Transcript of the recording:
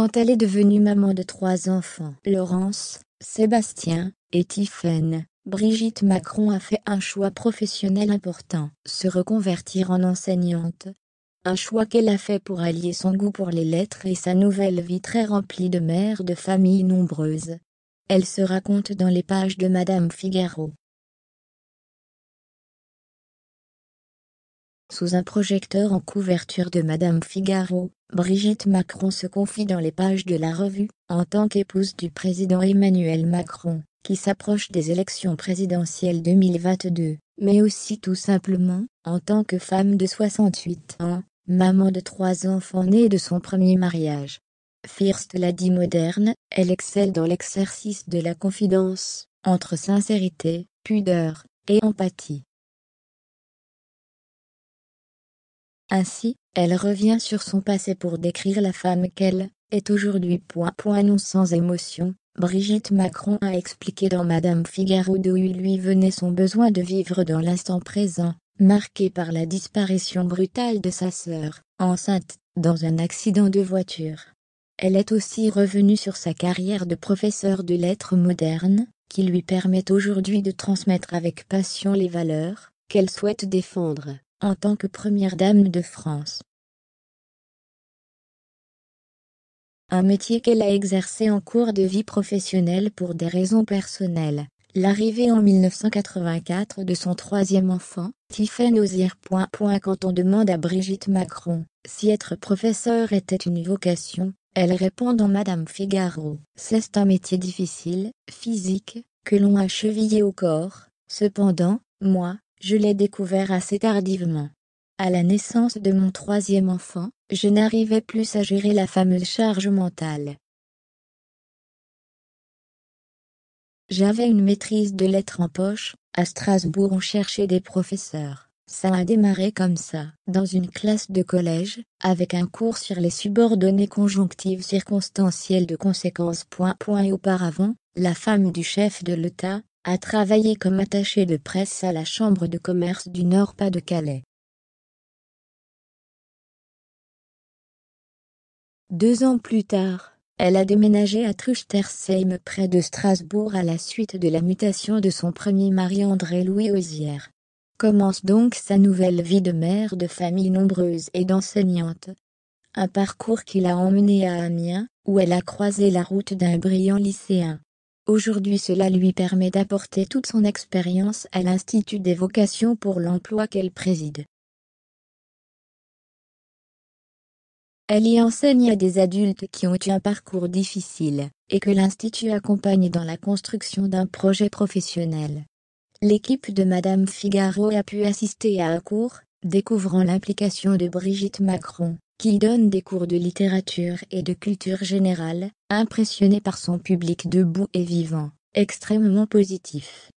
quand elle est devenue maman de trois enfants. Laurence, Sébastien et Tiffaine, Brigitte Macron a fait un choix professionnel important, se reconvertir en enseignante. Un choix qu'elle a fait pour allier son goût pour les lettres et sa nouvelle vie très remplie de mères de familles nombreuses. Elle se raconte dans les pages de Madame Figaro. Sous un projecteur en couverture de Madame Figaro, Brigitte Macron se confie dans les pages de la revue, en tant qu'épouse du président Emmanuel Macron, qui s'approche des élections présidentielles 2022, mais aussi tout simplement, en tant que femme de 68 ans, maman de trois enfants nés de son premier mariage. First dit moderne, elle excelle dans l'exercice de la confidence, entre sincérité, pudeur et empathie. Ainsi, elle revient sur son passé pour décrire la femme qu'elle est aujourd'hui. Point, point non sans émotion, Brigitte Macron a expliqué dans Madame Figaro d'où lui venait son besoin de vivre dans l'instant présent, marqué par la disparition brutale de sa sœur, enceinte, dans un accident de voiture. Elle est aussi revenue sur sa carrière de professeur de lettres modernes, qui lui permet aujourd'hui de transmettre avec passion les valeurs qu'elle souhaite défendre en tant que première dame de France. Un métier qu'elle a exercé en cours de vie professionnelle pour des raisons personnelles. L'arrivée en 1984 de son troisième enfant, Tiffaine Osier. Quand on demande à Brigitte Macron si être professeur était une vocation, elle répond dans Madame Figaro. C'est un métier difficile, physique, que l'on a chevillé au corps. Cependant, moi, je l'ai découvert assez tardivement. À la naissance de mon troisième enfant, je n'arrivais plus à gérer la fameuse charge mentale. J'avais une maîtrise de lettres en poche, à Strasbourg on cherchait des professeurs. Ça a démarré comme ça, dans une classe de collège, avec un cours sur les subordonnées conjonctives circonstancielles de conséquence. et auparavant, la femme du chef de l'État, a travaillé comme attachée de presse à la Chambre de commerce du Nord-Pas-de-Calais. Deux ans plus tard, elle a déménagé à Truchtersheim près de Strasbourg à la suite de la mutation de son premier mari André-Louis Ozière. Commence donc sa nouvelle vie de mère de famille nombreuse et d'enseignante. Un parcours qui l'a emmenée à Amiens, où elle a croisé la route d'un brillant lycéen. Aujourd'hui cela lui permet d'apporter toute son expérience à l'Institut des vocations pour l'emploi qu'elle préside. Elle y enseigne à des adultes qui ont eu un parcours difficile, et que l'Institut accompagne dans la construction d'un projet professionnel. L'équipe de Madame Figaro a pu assister à un cours, découvrant l'implication de Brigitte Macron, qui donne des cours de littérature et de culture générale, impressionné par son public debout et vivant, extrêmement positif.